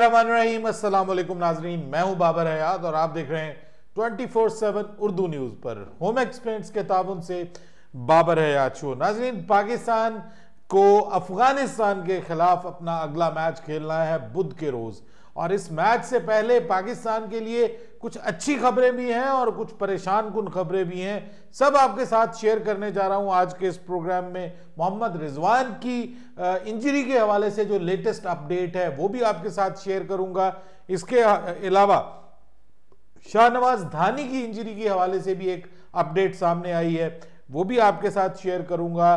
बिस्मिल्लाम नाजरीन मैं हूं बाबर हयात और आप देख रहे हैं 24/7 उर्दू न्यूज़ पर होम एक्सपेंट्स के ताउन से बाबर हयात शो नाजरीन पाकिस्तान को अफगानिस्तान के खिलाफ अपना अगला मैच खेलना है बुध के रोज़ और इस मैच से पहले पाकिस्तान के लिए कुछ अच्छी खबरें भी हैं और कुछ परेशान कन खबरें भी हैं सब आपके साथ शेयर करने जा रहा हूं आज के इस प्रोग्राम में मोहम्मद रिजवान की इंजरी के हवाले से जो लेटेस्ट अपडेट है वो भी आपके साथ शेयर करूंगा इसके अलावा शाहनवाज धानी की इंजरी के हवाले से भी एक अपडेट सामने आई है वो भी आपके साथ शेयर करूंगा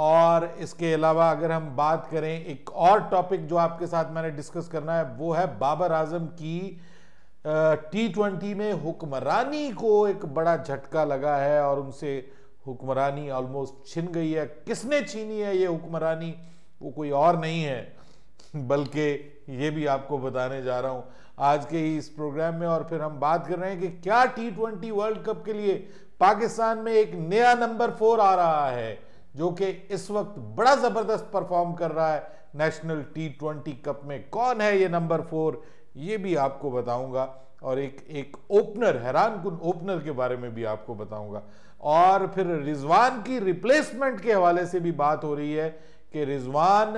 और इसके अलावा अगर हम बात करें एक और टॉपिक जो आपके साथ मैंने डिस्कस करना है वो है बाबर आजम की टी ट्वेंटी में हुक्मरानी को एक बड़ा झटका लगा है और उनसे हुक्मरानी ऑलमोस्ट छिन गई है किसने छीनी है ये हुक्मरानी वो कोई और नहीं है बल्कि ये भी आपको बताने जा रहा हूँ आज के ही इस प्रोग्राम में और फिर हम बात कर रहे हैं कि क्या टी ट्वेंटी वर्ल्ड कप के लिए पाकिस्तान में एक नया नंबर फोर आ रहा है जो कि इस वक्त बड़ा ज़बरदस्त परफॉर्म कर रहा है नेशनल टी ट्वेंटी कप में कौन है ये नंबर फोर ये भी आपको बताऊंगा और एक एक ओपनर हैरान कन ओपनर के बारे में भी आपको बताऊंगा और फिर रिजवान की रिप्लेसमेंट के हवाले से भी बात हो रही है कि रिजवान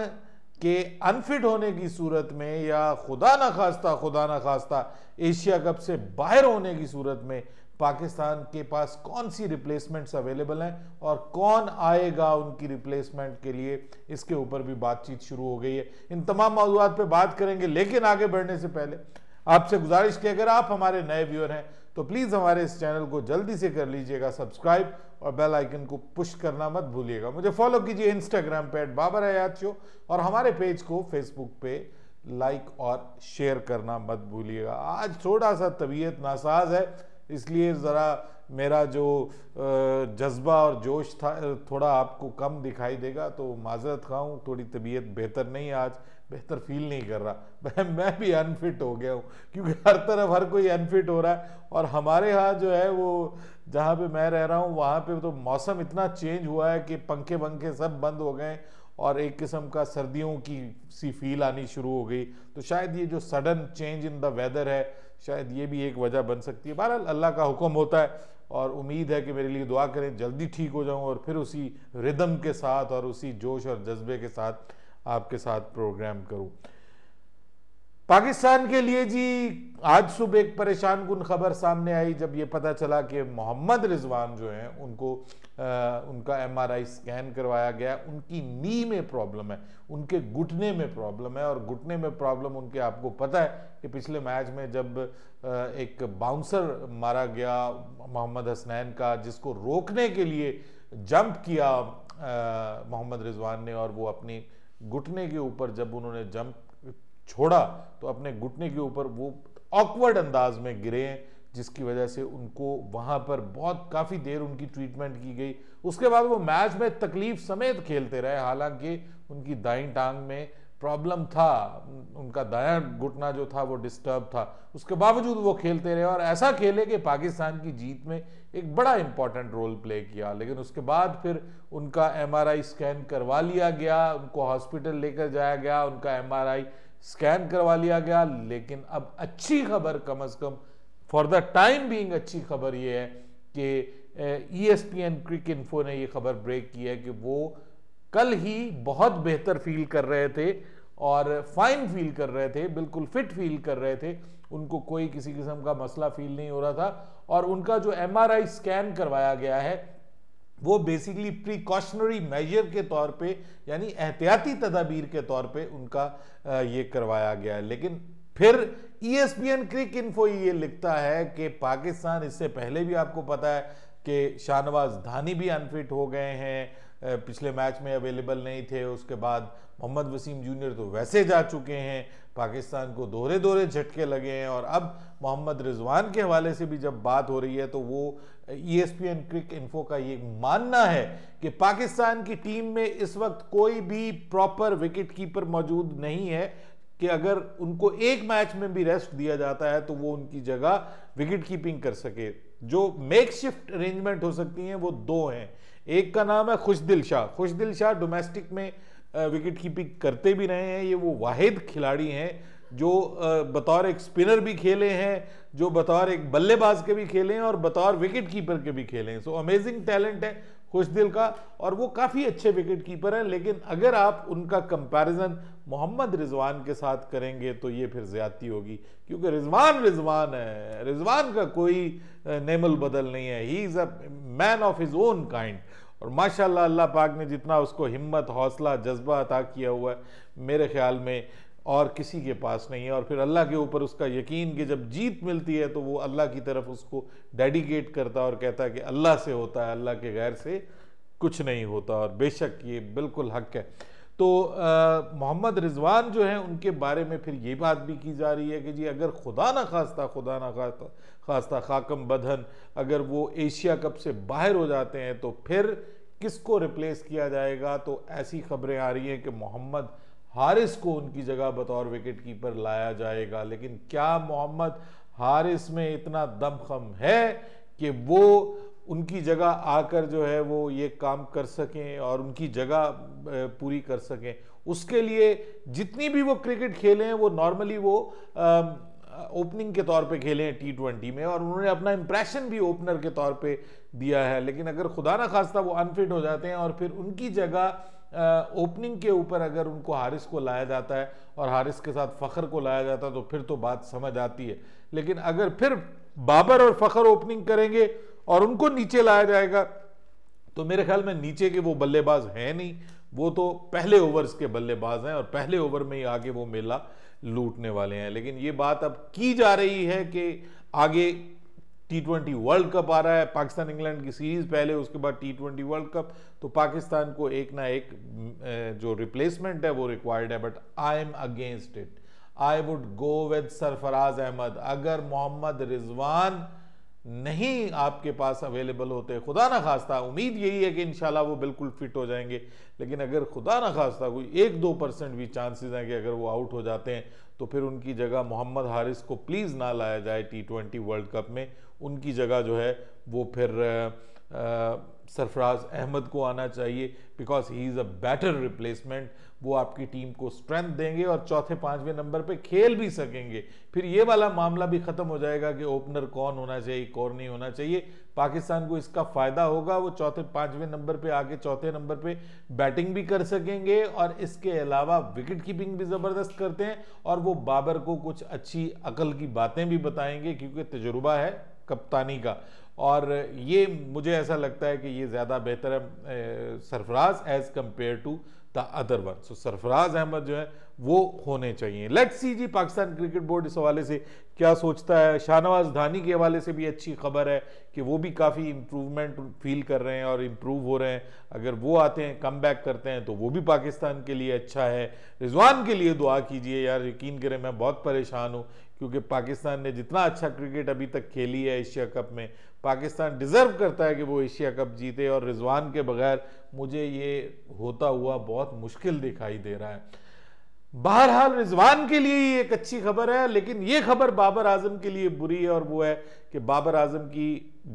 के अनफिट होने की सूरत में या खुदा ना खास्ता खुदा ना खास्ता एशिया कप से बाहर होने की सूरत में पाकिस्तान के पास कौन सी रिप्लेसमेंट्स अवेलेबल हैं और कौन आएगा उनकी रिप्लेसमेंट के लिए इसके ऊपर भी बातचीत शुरू हो गई है इन तमाम मौजूद पर बात करेंगे लेकिन आगे बढ़ने से पहले आपसे गुजारिश की अगर आप हमारे नए व्यूअर हैं तो प्लीज़ हमारे इस चैनल को जल्दी से कर लीजिएगा सब्सक्राइब और बेल आइकन को पुश करना मत भूलिएगा मुझे फॉलो कीजिए इंस्टाग्राम पे एट बाबर हयात शो और हमारे पेज को फेसबुक पे लाइक और शेयर करना मत भूलिएगा आज थोड़ा सा तबीयत नासाज है इसलिए ज़रा मेरा जो जज्बा और जोश था थोड़ा आपको कम दिखाई देगा तो माजरत खाऊँ थोड़ी तबीयत बेहतर नहीं आज बेहतर फील नहीं कर रहा मैं मैं भी अनफिट हो गया हूँ क्योंकि हर तरफ हर कोई अनफिट हो रहा है और हमारे यहाँ जो है वो जहाँ पे मैं रह रहा हूँ वहाँ पे तो मौसम इतना चेंज हुआ है कि पंखे वंखे सब बंद हो गए और एक किस्म का सर्दियों की सी फील आनी शुरू हो गई तो शायद ये जो sudden change in the weather है शायद ये भी एक वजह बन सकती है बहरहाल अल्लाह का हुक्म होता है और उम्मीद है कि मेरे लिए दुआ करें जल्दी ठीक हो जाऊँ और फिर उसी रिदम के साथ और उसी जोश और जज्बे के साथ आपके साथ प्रोग्राम करूँ पाकिस्तान के लिए जी आज सुबह एक परेशान कुन खबर सामने आई जब ये पता चला कि मोहम्मद रिजवान जो हैं उनको आ, उनका एमआरआई स्कैन करवाया गया उनकी नी में प्रॉब्लम है उनके घुटने में प्रॉब्लम है और घुटने में प्रॉब्लम उनके आपको पता है कि पिछले मैच में जब एक बाउंसर मारा गया मोहम्मद हसनैन का जिसको रोकने के लिए जंप किया मोहम्मद रिजवान ने और वो अपनी घुटने के ऊपर जब उन्होंने जंप छोड़ा तो अपने घुटने के ऊपर वो ऑकवर्ड अंदाज में गिरे हैं जिसकी वजह से उनको वहां पर बहुत काफ़ी देर उनकी ट्रीटमेंट की गई उसके बाद वो मैच में तकलीफ समेत खेलते रहे हालांकि उनकी दाई टांग में प्रॉब्लम था उनका दाया घुटना जो था वो डिस्टर्ब था उसके बावजूद वो खेलते रहे और ऐसा खेले कि पाकिस्तान की जीत में एक बड़ा इम्पॉर्टेंट रोल प्ले किया लेकिन उसके बाद फिर उनका एमआरआई स्कैन करवा लिया गया उनको हॉस्पिटल लेकर जाया गया उनका एमआरआई स्कैन करवा लिया गया लेकिन अब अच्छी खबर कम अज़ कम फॉर द टाइम बींग अच्छी खबर ये है कि E S P N cricinfo ने यह खबर ब्रेक की है कि वो कल ही बहुत बेहतर फील कर रहे थे और फाइन फील कर रहे थे बिल्कुल फिट फील कर रहे थे उनको कोई किसी किस्म का मसला फील नहीं हो रहा था और उनका जो एम स्कैन करवाया गया है वो बेसिकली प्रिकॉशनरी मेजर के तौर पे यानी एहतियाती तदाबीर के तौर पे उनका ये करवाया गया है लेकिन फिर E S P N cricinfo ये लिखता है कि पाकिस्तान इससे पहले भी आपको पता है कि शाहनवाज धानी भी अनफिट हो गए हैं पिछले मैच में अवेलेबल नहीं थे उसके बाद मोहम्मद वसीम जूनियर तो वैसे जा चुके हैं पाकिस्तान को दोहरे दोहरे झटके लगे हैं और अब मोहम्मद रिजवान के हवाले से भी जब बात हो रही है तो वो E S P N cricinfo का ये मानना है कि पाकिस्तान की टीम में इस वक्त कोई भी प्रॉपर विकेट कीपर मौजूद नहीं है कि अगर उनको एक मैच में भी रेस्ट दिया जाता है तो वो उनकी जगह विकेट कीपिंग कर सके जो मेक शिफ्ट अरेंजमेंट हो सकती हैं वो दो हैं एक का नाम है खुशदिल शाह खुशदिल शाह डोमेस्टिक में विकेट कीपिंग करते भी रहे हैं ये वो वाहिद खिलाड़ी हैं जो बतौर एक स्पिनर भी खेले हैं जो बतौर एक बल्लेबाज के भी खेले हैं और बतौर विकेट कीपर के भी खेले हैं सो अमेजिंग टैलेंट है कुछ दिल का और वो काफ़ी अच्छे विकेट कीपर हैं लेकिन अगर आप उनका कंपैरिजन मोहम्मद रिजवान के साथ करेंगे तो ये फिर ज़्यादती होगी क्योंकि रिजवान रिजवान है रिजवान का कोई नेमल बदल नहीं है he is a man of his own kind और माशाल्लाह अल्लाह पाक ने जितना उसको हिम्मत हौसला जज्बा अता किया हुआ है मेरे ख्याल में और किसी के पास नहीं है और फिर अल्लाह के ऊपर उसका यकीन कि जब जीत मिलती है तो वो अल्लाह की तरफ उसको डेडिकेट करता और कहता कि अल्लाह से होता है अल्लाह के गैर से कुछ नहीं होता और बेशक ये बिल्कुल हक है तो मोहम्मद रिजवान जो हैं उनके बारे में फिर ये बात भी की जा रही है कि जी अगर खुदा ना खास्ता खुदा ना खास्ता खास्ता खाकम बदहन अगर वो एशिया कप से बाहर हो जाते हैं तो फिर किसको रिप्लेस किया जाएगा तो ऐसी खबरें आ रही हैं कि मोहम्मद हारिस को उनकी जगह बतौर विकेट कीपर लाया जाएगा लेकिन क्या मोहम्मद हारिस में इतना दमखम है कि वो उनकी जगह आकर जो है वो ये काम कर सकें और उनकी जगह पूरी कर सकें उसके लिए जितनी भी वो क्रिकेट खेलें वो नॉर्मली वो आ, ओपनिंग के तौर पे खेले हैं टी ट्वेंटी में और उन्होंने अपना इम्प्रेशन भी ओपनर के तौर पे दिया है लेकिन अगर खुदा ना खास्ता वो अनफिट हो जाते हैं और फिर उनकी जगह ओपनिंग के ऊपर अगर उनको हारिस को लाया जाता है और हारिस के साथ फ़खर को लाया जाता है तो फिर तो बात समझ आती है लेकिन अगर फिर बाबर और फ़खर ओपनिंग करेंगे और उनको नीचे लाया जाएगा तो मेरे ख्याल में नीचे के वो बल्लेबाज हैं नहीं वो तो पहले ओवर्स के बल्लेबाज हैं और पहले ओवर में ही आगे वो मेला लूटने वाले हैं लेकिन ये बात अब की जा रही है कि आगे टी ट्वेंटी वर्ल्ड कप आ रहा है पाकिस्तान इंग्लैंड की सीरीज़ पहले उसके बाद टी ट्वेंटी वर्ल्ड कप तो पाकिस्तान को एक ना एक जो रिप्लेसमेंट है वो रिक्वायर्ड है but I am against it I would go with Sarfaraz Ahmed अगर मोहम्मद रिजवान नहीं आपके पास अवेलेबल होते खुदा ना खास्ता उम्मीद यही है कि इन वो बिल्कुल फिट हो जाएंगे लेकिन अगर खुदा ना खास्ता कोई एक दो परसेंट भी चांसेस हैं कि अगर वो आउट हो जाते हैं तो फिर उनकी जगह मोहम्मद हारिस को प्लीज़ ना लाया जाए टी ट्वेंटी वर्ल्ड कप में उनकी जगह जो है वो फिर आ, आ, सरफराज अहमद को आना चाहिए because he is a better replacement वो आपकी टीम को स्ट्रेंथ देंगे और चौथे पांचवें नंबर पे खेल भी सकेंगे फिर ये वाला मामला भी ख़त्म हो जाएगा कि ओपनर कौन होना चाहिए कौन नहीं होना चाहिए पाकिस्तान को इसका फ़ायदा होगा वो चौथे पांचवें नंबर पे आके चौथे नंबर पे बैटिंग भी कर सकेंगे और इसके अलावा विकेट कीपिंग भी ज़बरदस्त करते हैं और वो बाबर को कुछ अच्छी अकल की बातें भी बताएंगे क्योंकि तजुर्बा है कप्तानी का और ये मुझे ऐसा लगता है कि ये ज़्यादा बेहतर है Sarfaraz as compare to the other one so Sarfaraz Ahmed जो है वो होने चाहिए लेट्स सी जी पाकिस्तान क्रिकेट बोर्ड इस हवाले से क्या सोचता है शाहनवाज धानी के हवाले से भी अच्छी खबर है कि वो भी काफ़ी इम्प्रूवमेंट फील कर रहे हैं और इम्प्रूव हो रहे हैं अगर वो आते हैं कम बैक करते हैं तो वो भी पाकिस्तान के लिए अच्छा है रिजवान के लिए दुआ कीजिए यार यकीन करें मैं बहुत परेशान हूँ क्योंकि पाकिस्तान ने जितना अच्छा क्रिकेट अभी तक खेली है एशिया कप में पाकिस्तान डिज़र्व करता है कि वो एशिया कप जीते और रिजवान के बगैर मुझे ये होता हुआ बहुत मुश्किल दिखाई दे रहा है बहरहाल रिजवान के लिए ही एक अच्छी खबर है लेकिन ये खबर बाबर आजम के लिए बुरी है और वो है कि बाबर आजम की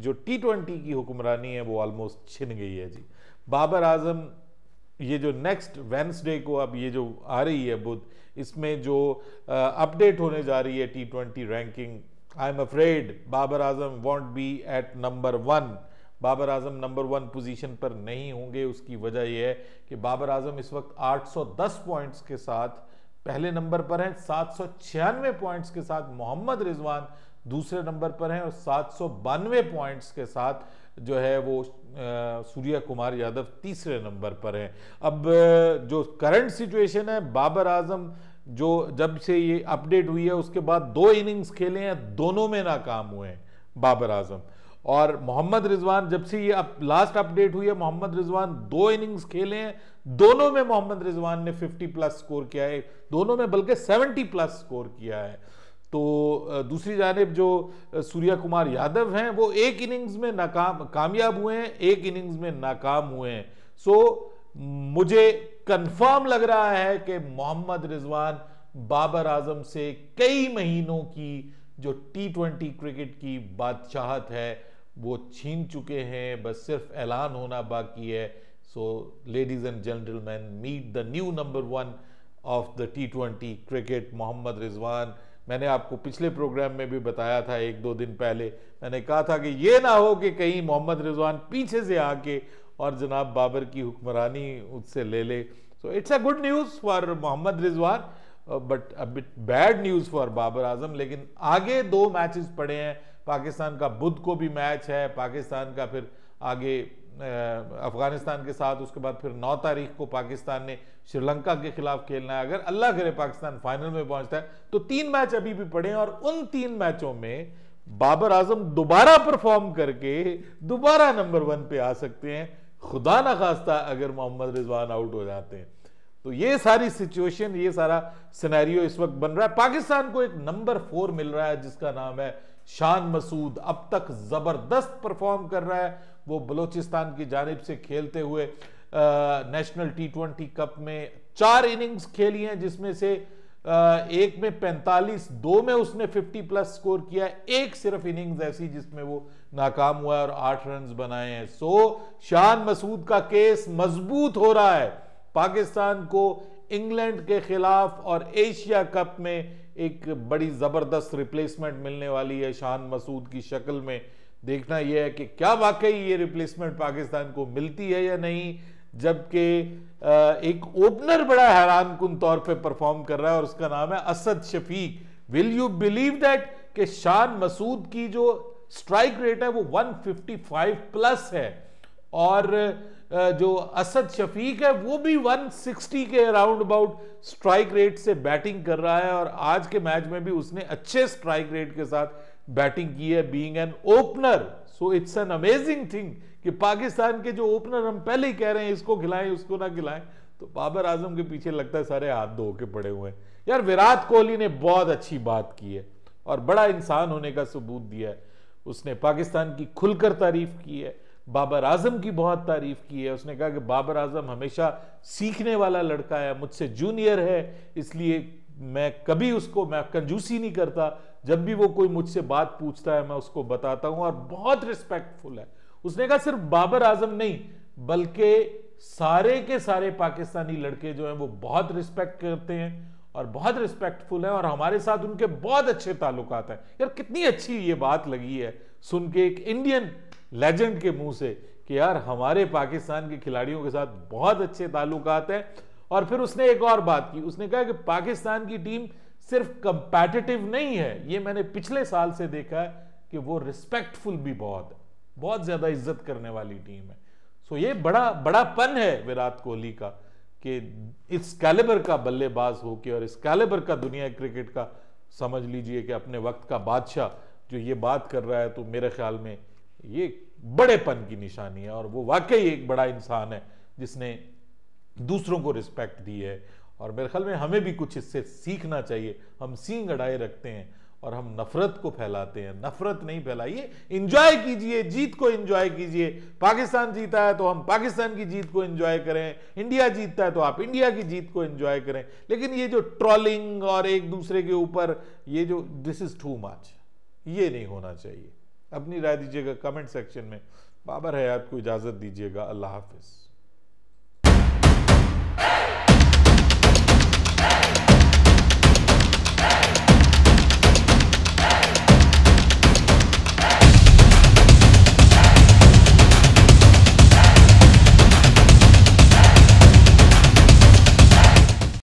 जो टी ट्वेंटी की हुक्मरानी है वो ऑलमोस्ट छिन गई है जी बाबर आजम ये जो नेक्स्ट वेंसडे को अब ये जो आ रही है बुध इसमें जो अपडेट होने जा रही है T twenty ranking I am afraid Babar Azam won't be at number one Babar Azam number one position पर नहीं होंगे उसकी वजह यह है कि बाबर आजम इस वक्त 810 पॉइंट्स के साथ पहले नंबर पर हैं सात सौ छियानवे पॉइंट्स के साथ मोहम्मद रिजवान दूसरे नंबर पर हैं और सात सौ बानवे पॉइंट्स के साथ जो है वो सूर्या कुमार यादव तीसरे नंबर पर हैं अब जो करंट सिचुएशन है बाबर आजम जो जब से ये अपडेट हुई है उसके बाद दो इनिंग्स खेले हैं दोनों में नाकाम हुए हैं बाबर आजम और मोहम्मद रिजवान जब से ये अब लास्ट अपडेट हुई है मोहम्मद रिजवान दो इनिंग्स खेले हैं दोनों में मोहम्मद रिजवान ने 50 प्लस स्कोर किया है दोनों में बल्कि 70 प्लस स्कोर किया है तो दूसरी जानब जो सूर्या कुमार यादव हैं वो एक इनिंग्स में नाकाम कामयाब हुए हैं एक इनिंग्स में नाकाम हुए हैं सो मुझे कन्फर्म लग रहा है कि मोहम्मद रिजवान बाबर आजम से कई महीनों की जो टी ट्वेंटी क्रिकेट की बादशाहत है वो छीन चुके हैं बस सिर्फ ऐलान होना बाकी है so ladies and gentleman meet the new number one of the T twenty cricket Mohammad Rizwan मैंने आपको पिछले प्रोग्राम में भी बताया था एक दो दिन पहले मैंने कहा था कि ये ना हो कि कहीं मोहम्मद रिजवान पीछे से आके और जनाब बाबर की हुक्मरानी उससे ले ले so it's a good news for Mohammad Rizwan but a bit bad news for Babar Azam लेकिन आगे दो मैचेस पड़े हैं पाकिस्तान का बुद्ध को भी मैच है पाकिस्तान का फिर आगे अफ़गानिस्तान के साथ उसके बाद फिर नौ तारीख को पाकिस्तान ने श्रीलंका के खिलाफ खेलना है अगर अल्लाह करे पाकिस्तान फाइनल में पहुंचता है तो तीन मैच अभी भी पड़े हैं और उन तीन मैचों में बाबर आजम दोबारा परफॉर्म करके दोबारा नंबर वन पे आ सकते हैं खुदा ना खास्ता अगर मोहम्मद रिजवान आउट हो जाते हैं तो ये सारी सिचुएशन ये सारा सिनेरियो इस वक्त बन रहा है पाकिस्तान को एक नंबर फोर मिल रहा है जिसका नाम है शान मसूद अब तक ज़बरदस्त परफॉर्म कर रहा है वो बलूचिस्तान की जानब से खेलते हुए आ, नेशनल टी ट्वेंटी कप में चार इनिंग्स खेली हैं जिसमें से आ, एक में 45 दो में उसने 50 प्लस स्कोर किया एक सिर्फ इनिंग्स ऐसी जिसमें वो नाकाम हुआ है और आठ रन बनाए हैं सो शान मसूद का केस मजबूत हो रहा है पाकिस्तान को इंग्लैंड के खिलाफ और एशिया कप में एक बड़ी ज़बरदस्त रिप्लेसमेंट मिलने वाली है शाह मसूद की शक्ल में देखना यह है कि क्या वाकई ये रिप्लेसमेंट पाकिस्तान को मिलती है या नहीं जबकि एक ओपनर बड़ा हैरान कन तौर पे परफॉर्म कर रहा है और उसका नाम है Asad Shafiq will you believe that कि शान मसूद की जो स्ट्राइक रेट है वो 155 प्लस है और जो असद शफीक है वो भी 160 के अराउंड अबाउट स्ट्राइक रेट से बैटिंग कर रहा है और आज के मैच में भी उसने अच्छे स्ट्राइक रेट के साथ बैटिंग की है being an opener so it's an amazing thing कि पाकिस्तान के जो ओपनर हम पहले ही कह रहे हैं इसको खिलाएं उसको ना खिलाएं तो बाबर आजम के पीछे लगता है सारे हाथ धो के पड़े हुए हैं यार विराट कोहली ने बहुत अच्छी बात की है और बड़ा इंसान होने का सबूत दिया है उसने पाकिस्तान की खुलकर तारीफ की है बाबर आजम की बहुत तारीफ की है उसने कहा कि बाबर आजम हमेशा सीखने वाला लड़का है मुझसे जूनियर है इसलिए मैं कभी उसको मैं कंजूसी नहीं करता जब भी वो कोई मुझसे बात पूछता है मैं उसको बताता हूं और बहुत रिस्पेक्टफुल है उसने कहा सिर्फ बाबर आजम नहीं बल्कि सारे के सारे पाकिस्तानी लड़के जो हैं वो बहुत रिस्पेक्ट करते हैं और बहुत रिस्पेक्टफुल हैं और हमारे साथ उनके बहुत अच्छे ताल्लुकात हैं यार कितनी अच्छी ये बात लगी है सुन के एक इंडियन लेजेंड के मुंह से कि यार हमारे पाकिस्तान के खिलाड़ियों के साथ बहुत अच्छे ताल्लुक हैं और फिर उसने एक और बात की उसने कहा कि पाकिस्तान की टीम सिर्फ कंपेटिटिव नहीं है ये मैंने पिछले साल से देखा है कि वो रिस्पेक्टफुल भी बहुत है बहुत ज़्यादा इज्जत करने वाली टीम है सो ये बड़ा बड़ा पन है विराट कोहली का कि इस कैलिबर का बल्लेबाज के और इस कैलिबर का दुनिया क्रिकेट का समझ लीजिए कि अपने वक्त का बादशाह जो ये बात कर रहा है तो मेरे ख्याल में ये बड़ेपन की निशानी है और वो वाकई एक बड़ा इंसान है जिसने दूसरों को रिस्पेक्ट दी है और मेरे ख्याल में हमें भी कुछ इससे सीखना चाहिए हम सींग अड़ाए रखते हैं और हम नफरत को फैलाते हैं नफरत नहीं फैलाइए इंजॉय कीजिए जीत को इंजॉय कीजिए पाकिस्तान जीता है तो हम पाकिस्तान की जीत को इंजॉय करें इंडिया जीतता है तो आप इंडिया की जीत को इंजॉय करें लेकिन ये जो ट्रॉलिंग और एक दूसरे के ऊपर ये जो दिस इज टू मच ये नहीं होना चाहिए अपनी राय दीजिएगा कमेंट सेक्शन में बाबर हयात को इजाज़त दीजिएगा अल्लाह हाफिज़